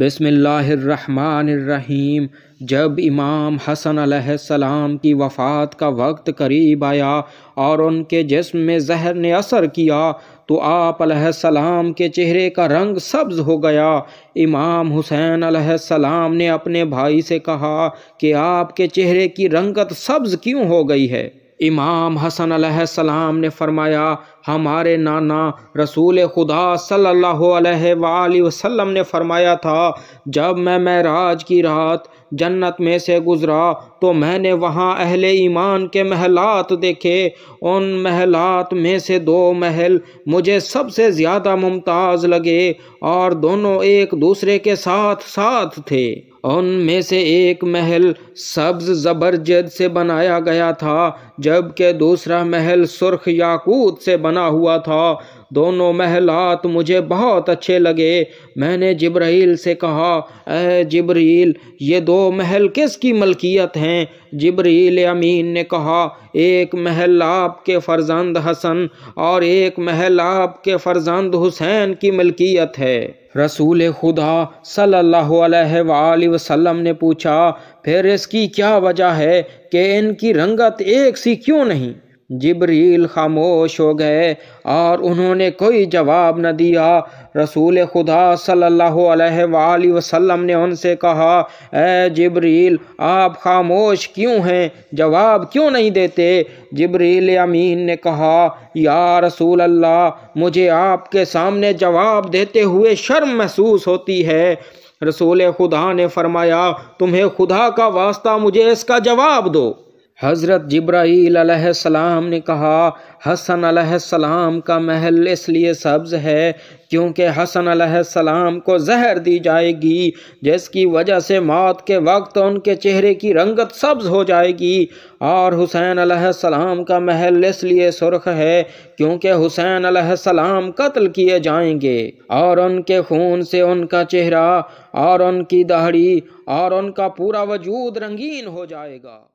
बिसमीम जब इमाम हसन सलाम की वफ़ात का वक्त करीब आया और उनके जिसम में जहर ने असर किया तो आप सलाम के चेहरे का रंग सब्ज़ हो गया इमाम हुसैन सलाम ने अपने भाई से कहा कि आपके चेहरे की रंगत सब्ज़ क्यों हो गई है इमाम हसन सलाम ने फरमाया हमारे नाना रसूल खुदा सल्लल्लाहु अलैहि वसल्लम ने फरमाया था जब मैं महराज की रात जन्नत में से गुज़रा तो मैंने वहाँ अहले ईमान के महलात देखे उन महलात में से दो महल मुझे सबसे ज़्यादा मुमताज़ लगे और दोनों एक दूसरे के साथ साथ थे उन में से एक महल सब्ज जबरजद से बनाया गया था जबकि दूसरा महल सुर्ख याकूत से बना बना हुआ था दोनों महलात मुझे बहुत अच्छे लगे मैंने जिब्राइल से कहा अः जिब्रील ये दो महल किसकी मलकियत हैं जिब्रील अमीन ने कहा एक महल आपके फर्जंद हसन और एक महल आपके फर्जंद हुसैन की मलकियत है रसूल खुदा सल्लल्लाहु अलैहि वसल्लम ने पूछा फिर इसकी क्या वजह है कि इनकी रंगत एक सी क्यों नहीं जबरील खामोश हो गए और उन्होंने कोई जवाब न दिया रसूल खुदा सल्लल्लाहु अलैहि वसल्लम ने उनसे कहा ए जबरील आप खामोश क्यों हैं जवाब क्यों नहीं देते जबरील अमीन ने कहा या रसूल अल्लाह मुझे आपके सामने जवाब देते हुए शर्म महसूस होती है रसूल खुदा ने फरमाया तुम्हें खुदा का वास्ता मुझे इसका जवाब दो हज़रत जब्राईल सलाम ने कहा हसन सलाम का महल इसलिए सब्ज़ है क्योंकि हसन सलाम को जहर दी जाएगी जिसकी वजह से मौत के वक्त उनके चेहरे की रंगत सब्ज़ हो जाएगी और हुसैन सलाम का महल इसलिए सुर्ख है क्योंकि हुसैन सलाम कत्ल किए जाएंगे और उनके खून से उनका चेहरा और उनकी दाढ़ी और उनका पूरा वजूद रंगीन हो जाएगा